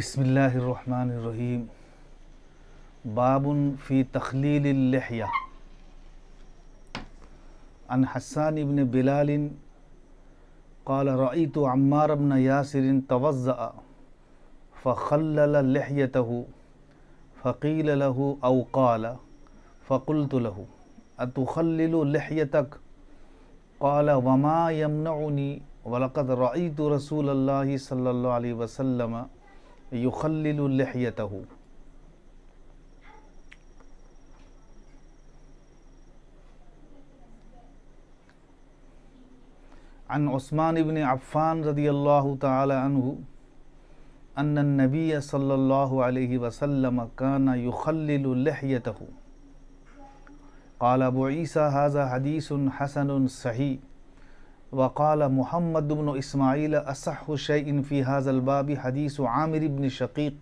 بسم الله الرحمن الرحيم باب في تخليل اللحية عن حسان بن بلال قال رأيت عمار بن ياسر توزأ فخلل لحيته فقيل له أو قال فقلت له أتخلل لحيتك قال وما يمنعني ولقد رأيت رسول الله صلى الله عليه وسلم युखल्लिलहयत عن عثمان بن عفان رضي الله تعالى عنه أن النبي صلى الله عليه وسلم كان يخلل لحيته قال أبو عيسى هذا حديث حسن صحيح وقال محمد بن إسماعيل أصح شيء في هذا الباب حديث عامر بن شقيق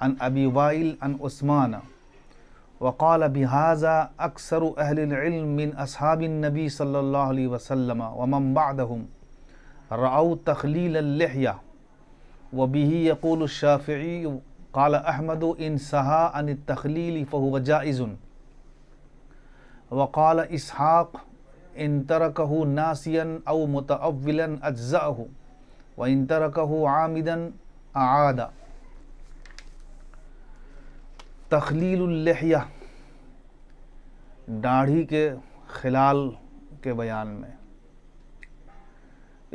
عن أبي وائل عن عثمان وقال بهذا أكثر أهل العلم من أصحاب النبي صلى الله عليه وسلم ومن بعدهم رأوا تخليل اللحية وبه يقول الشافعي قال أحمد إن سها عن التخليل فهو جائز وقال إسحاق इन तरकहु नासियन अव मुतअविलन अज्ज़ाहु व इन तरकहु आमिदन आदा तखलीलहिया दाढ़ी के खिलाल के बयान में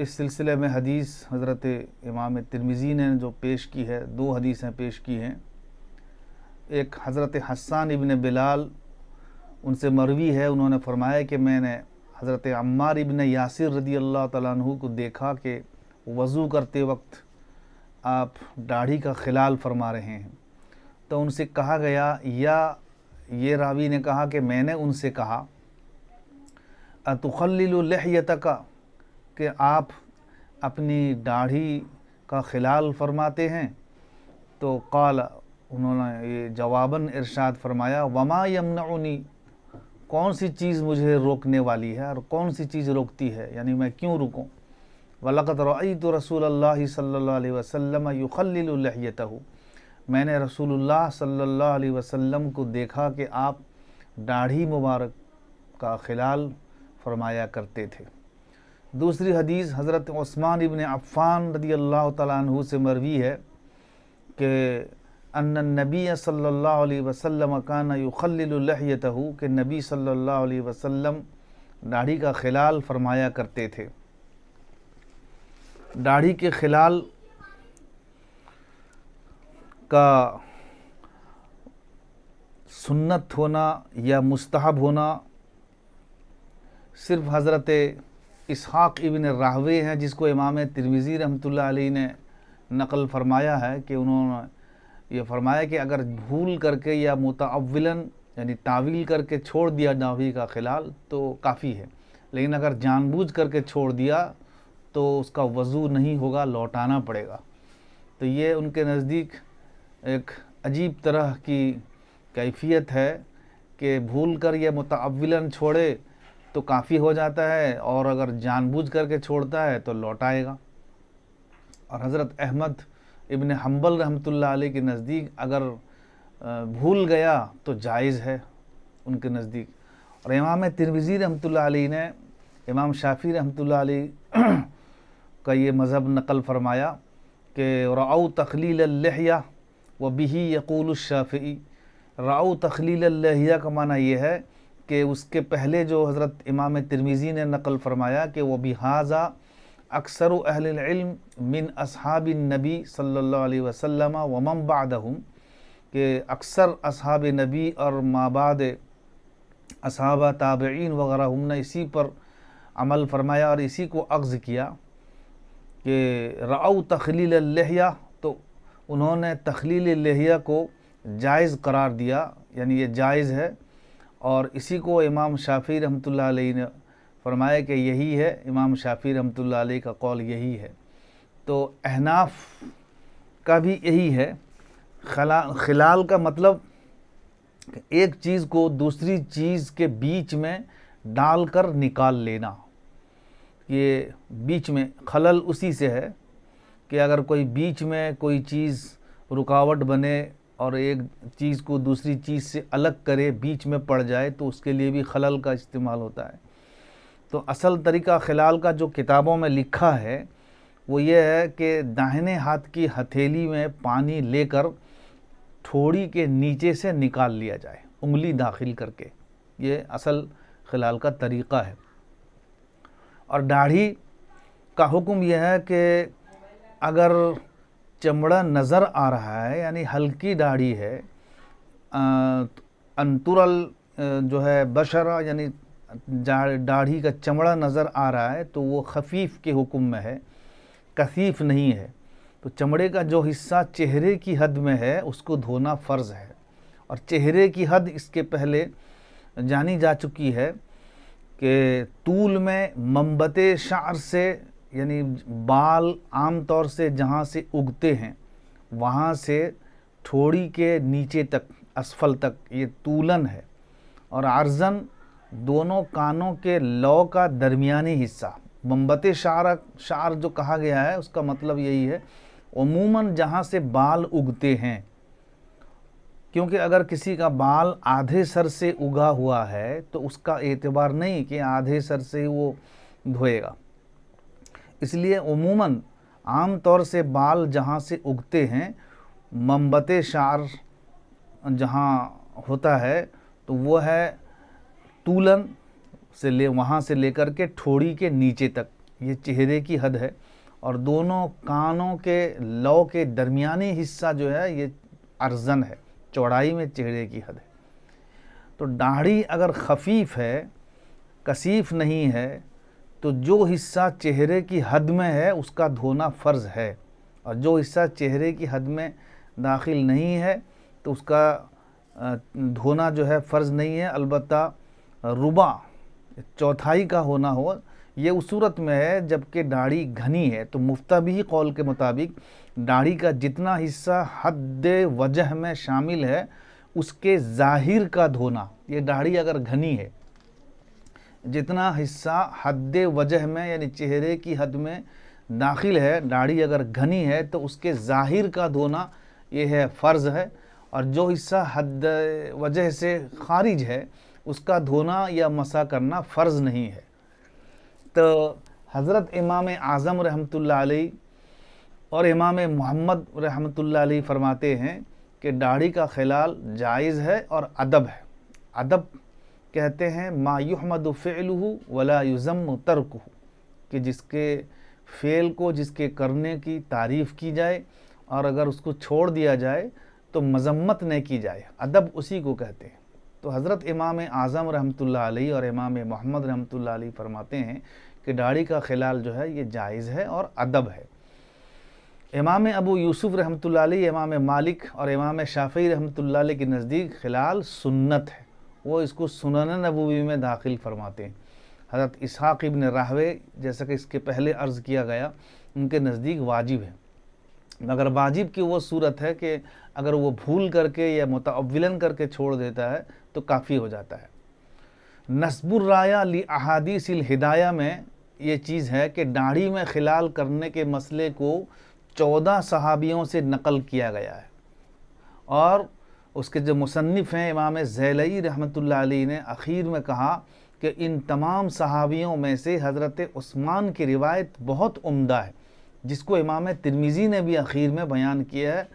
इस सिलसिले में हदीस हज़रत इमाम तिरमिज़ी ने जो पेश की है दो हदीसें पेश की हैं एक हज़रत हसान इबन बिलाल उनसे मरवी है उन्होंने फरमाया कि मैंने हज़रत अम्मार इबन यासिर रदी अल्लाह तु को देखा कि वज़ू करते वक्त आप दाढ़ी का खिलाल फरमा रहे हैं तो उनसे कहा गया या ये रावी ने कहा कि मैंने उनसे कहा अतुखल्लहयत का कि आप अपनी दाढ़ी का खिलाल फरमाते हैं तो काल उन्होंने ये जवाबन इरशाद फरमाया वमा यमनानी कौन सी चीज़ मुझे रोकने वाली है और कौन सी चीज़ रोकती है यानी मैं क्यों रुकूँ वलकत रई तो रसूल सल्ला वसलम युखलत मैंने रसूलुल्लाह सल्लल्लाहु अलैहि वसल्लम को देखा कि आप दाढ़ी मुबारक का खिलाल फरमाया करते थे दूसरी हदीस हज़रत उस्मान इबन अफ़ान रदी अल्लाह तु से मरवी है कि अन नबी सल्ला वसलम कान युखल्लहतहू के नबी सल्ला वसलम दाढ़ी का खिलाल फरमाया करते थे दाढ़ी के खिलाल का सुन्नत होना या मुस्तहब होना सिर्फ हज़रत इसहाक़ इबन राहवे हैं जिसको इमाम तिरविज़ी रहमतुल्लाह अलैह ने नकल फरमाया है कि उन्होंने ये फरमाया कि अगर भूल करके या मुतावलन यानी तावील करके छोड़ दिया नावी का खिलाल तो काफ़ी है लेकिन अगर जानबूझ करके छोड़ दिया तो उसका वज़ू नहीं होगा लौटाना पड़ेगा तो ये उनके नज़दीक एक अजीब तरह की कैफियत है कि भूल कर या मुतावलन छोड़े तो काफ़ी हो जाता है और अगर जानबूझ करके छोड़ता है तो लौटाएगा और हज़रत अहमद इबन हम्बल रहमतुल्लाह के नज़दीक अगर भूल गया तो जायज़ है उनके नज़दीक और इमाम तिरमिज़ी रहमतुल्लाह ने इमाम शाफ़ी रहमतुल्लाह का ये मज़हब नकल फरमाया कि राउ तखलील लहिया व बिही यकूल शाफ़ी राउ तखलील लहिया का माना यह है कि उसके पहले जो हज़रत इमाम तिरविज़ी ने नकल फरमाया कि वह बिहाजा अक्सर अहलम मिन अब नबी सल्ला वसम वमम हूँ कि अक्सर अब नबी और माबाद असहाबा ताबीन वगैरह हमने इसी पर अमल फरमाया और इसी को अक्ज़ किया कि राउ तखलील लहिया तो उन्होंने तखलील लहिया को जायज़ करार दिया यानी ये जायज़ है और इसी को इमाम शाफी रहमत ने फरमाया कि यही है इमाम शाफी रमतल का कौल यही है तो अहनाफ का भी यही है खला खिलाल का मतलब एक चीज़ को दूसरी चीज़ के बीच में डालकर निकाल लेना ये बीच में खलल उसी से है कि अगर कोई बीच में कोई चीज़ रुकावट बने और एक चीज़ को दूसरी चीज़ से अलग करे बीच में पड़ जाए तो उसके लिए भी खलल का इस्तेमाल होता है तो असल तरीका खिलाल का जो किताबों में लिखा है वो ये है कि दाहिने हाथ की हथेली में पानी लेकर थोड़ी के नीचे से निकाल लिया जाए उंगली दाखिल करके ये असल खिलाल का तरीक़ा है और दाढ़ी का हुक्म यह है कि अगर चमड़ा नज़र आ रहा है यानी हल्की दाढ़ी है अंतुरल जो है बशरा यानी दाढ़ी का चमड़ा नज़र आ रहा है तो वो खफीफ़ के हुक्म में है कसीफ नहीं है तो चमड़े का जो हिस्सा चेहरे की हद में है उसको धोना फ़र्ज है और चेहरे की हद इसके पहले जानी जा चुकी है कि तूल में ममबत शार से यानी बाल आम तौर से जहाँ से उगते हैं वहाँ से थोड़ी के नीचे तक असफल तक ये तूलन है और आर्जन दोनों कानों के लौ का दरमियानी हिस्सा बम्बत शार शार जो कहा गया है उसका मतलब यही है अमूमन जहाँ से बाल उगते हैं क्योंकि अगर किसी का बाल आधे सर से उगा हुआ है तो उसका एतबार नहीं कि आधे सर से वो धोएगा इसलिए अमूमन आम तौर से बाल जहाँ से उगते हैं मम्बत शार जहाँ होता है तो वो है तूलन से ले वहाँ से लेकर के ठोड़ी के नीचे तक ये चेहरे की हद है और दोनों कानों के लौ के दरमियानी हिस्सा जो है ये अर्जन है चौड़ाई में चेहरे की हद है तो दाढ़ी अगर खफीफ है कसीफ नहीं है तो जो हिस्सा चेहरे की हद में है उसका धोना फ़र्ज़ है और जो हिस्सा चेहरे की हद में दाखिल नहीं है तो उसका धोना जो है फ़र्ज़ नहीं है अलबत्ता रुबा चौथाई का होना हो ये उस सूरत में है जबकि दाढ़ी घनी है तो मुफ्ता भी कौल के मुताबिक दाढ़ी का जितना हिस्सा हद वजह में शामिल है उसके ज़ाहिर का धोना ये दाढ़ी अगर घनी है जितना हिस्सा हद वजह में यानी चेहरे की हद में दाखिल है दाढ़ी अगर घनी है तो उसके ज़ाहिर का धोना ये है फ़र्ज़ है और जो हिस्सा हद वजह से खारिज है उसका धोना या मसा करना फ़र्ज़ नहीं है तो हज़रत इमाम आज़म रहमतुल्लाह अलैह और इमाम मोहम्मद रहमतुल्लाह अलैह फरमाते हैं कि दाढ़ी का खिलाल जायज़ है और अदब है अदब कहते हैं मायूहमद फ़ेलू वला युज़म तर्क कि जिसके फ़ेल को जिसके करने की तारीफ़ की जाए और अगर उसको छोड़ दिया जाए तो मज़म्मत नहीं की जाए अदब उसी को कहते हैं तो हज़रत इमाम आज़म रहमतुल्लाह अलैह और इमाम मोहम्मद रहमतुल्लाह अलैह फरमाते हैं कि दाढ़ी का खिलाल जो है ये जायज़ है और अदब है इमाम अबू यूसुफ़ रहमतुल्लाह अलैह इमाम मालिक और इमाम शाफ़ी रहमतुल्लाह अलैह के नज़दीक खिलाल सुन्नत है वो इसको सुनन नबूबी में दाखिल फरमाते हैं हज़रत इसहाक़ राहवे जैसा कि इसके पहले अर्ज़ किया गया उनके नज़दीक वाजिब है मगर वाजिब की वो सूरत है कि अगर वो भूल करके या मतवलन करके छोड़ देता है तो काफ़ी हो जाता है नसबुर्राया ली अहादीसिल हिदाया में ये चीज़ है कि दाढ़ी में खिलाल करने के मसले को चौदह सहाबियों से नकल किया गया है और उसके जो मुसनफ़ हैं इमाम जैलई रहमत ने आखिर में कहा कि इन तमाम सहाबियों में से हज़रत उस्मान की रिवायत बहुत उम्दा है जिसको इमाम तिरमिज़ी ने भी आखिर में बयान किया है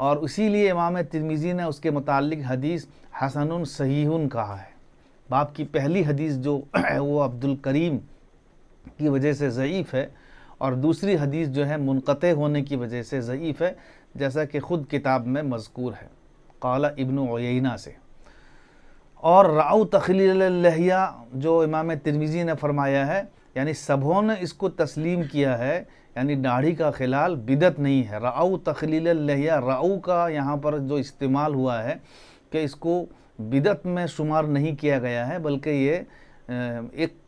और इसीलिए इमाम तिरमिज़ी ने उसके मतलब हदीस हसन सहीन कहा है बाप की पहली हदीस जो है वो अब्दुल करीम की वजह से ज़यीफ़ है और दूसरी हदीस जो है मुनक़ होने की वजह से ज़यीफ़ है जैसा कि ख़ुद किताब में मजकूर है कला इब्न ओयना से और राउ लहिया जो इमाम तिरमिज़ी ने फरमाया है यानी सबों ने इसको तस्लीम किया है यानी दाढ़ी का खिलाल बिदत नहीं है राउ तखलील लहिया राऊ का यहाँ पर जो इस्तेमाल हुआ है कि इसको बिदत में शुमार नहीं किया गया है बल्कि ये एक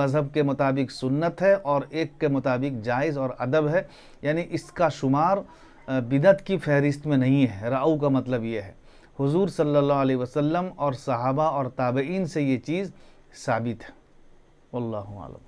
मज़हब के मुताबिक सुन्नत है और एक के मुताबिक जायज़ और अदब है यानी इसका शुमार बिदत की फहरिस्त में नहीं है राऊ का मतलब ये है हुजूर सल्लल्लाहु अलैहि वसल्लम और सहाबा और ताबईन से ये चीज़ साबित है अल्लाह आलम